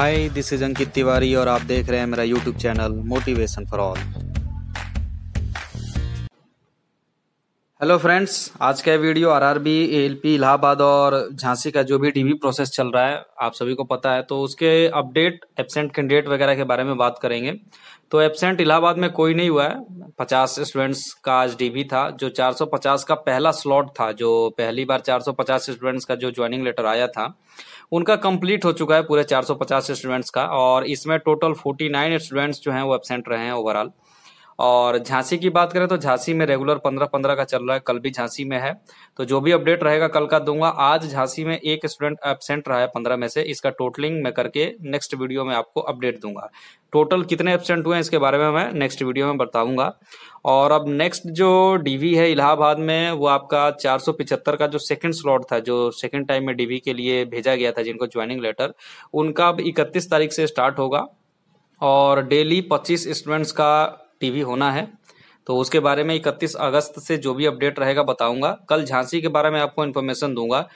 hi this is Ankit Tiwari और आप देख रहे हैं मेरा YouTube channel motivation for all hello friends आज का वीडियो आरआरबी एएलपी इलाहाबाद और झांसी का जो भी डीबी प्रोसेस चल रहा है आप सभी को पता है तो उसके अपडेट एबसेंट कैंडिडेट वगैरह के बारे में बात करेंगे तो एबसेंट इलाहाबाद में कोई नहीं हुआ है पचास स्टूडेंट्स का आज डीबी था जो 450 का पहला स्लॉट था जो पहली बार 450 स्टूडेंट्स का जो ज्वाइनिंग लेटर आया था उनका कंप्लीट हो चुका है पूरे 450 स्टूडेंट्स का और इसमें टोटल 49 स्टूडेंट्स जो हैं वो एबसेंट रहे हैं ओवरऑल और झांसी की बात करें तो झांसी में रेगुलर पंद्रह पंद्रह का चल रहा है कल भी झांसी में है तो जो भी अपडेट रहेगा कल का दूंगा आज झांसी में एक स्टूडेंट एबसेंट रहा है पंद्रह में से इसका टोटलिंग मैं करके नेक्स्ट वीडियो में आपको अपडेट दूंगा टोटल कितने एबसेंट हुए हैं इसके बारे में मैं नेक्स्ट वीडियो में बताऊंगा और अब नेक्स्ट जो डीवी है इलाहाबाद में वो आपका चार का जो सेकंड स्लॉट था जो सेकंड टाइम में डीवी के लिए भेजा गया था जिनको ज्वाइनिंग लेटर उनका अब इकतीस तारीख से स्टार्ट होगा और डेली 25 स्टूडेंट्स का टीवी होना है तो उसके बारे में 31 अगस्त से जो भी अपडेट रहेगा बताऊंगा कल झांसी के बारे में आपको इन्फॉर्मेशन दूंगा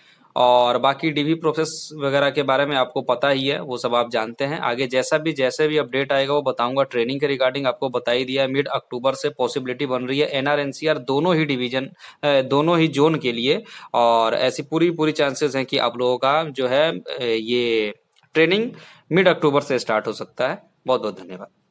और बाकी डीवी प्रोसेस वगैरह के बारे में आपको पता ही है वो सब आप जानते हैं आगे जैसा भी जैसे भी अपडेट आएगा वो बताऊंगा ट्रेनिंग के रिगार्डिंग आपको बता ही दिया मिड अक्टूबर से पॉसिबिलिटी बन रही है एनआरएनसीआर दोनों ही डिवीजन दोनों ही जोन के लिए और ऐसी पूरी पूरी चांसेस हैं कि आप लोगों का जो है ये ट्रेनिंग मिड अक्टूबर से स्टार्ट हो सकता है बहुत बहुत धन्यवाद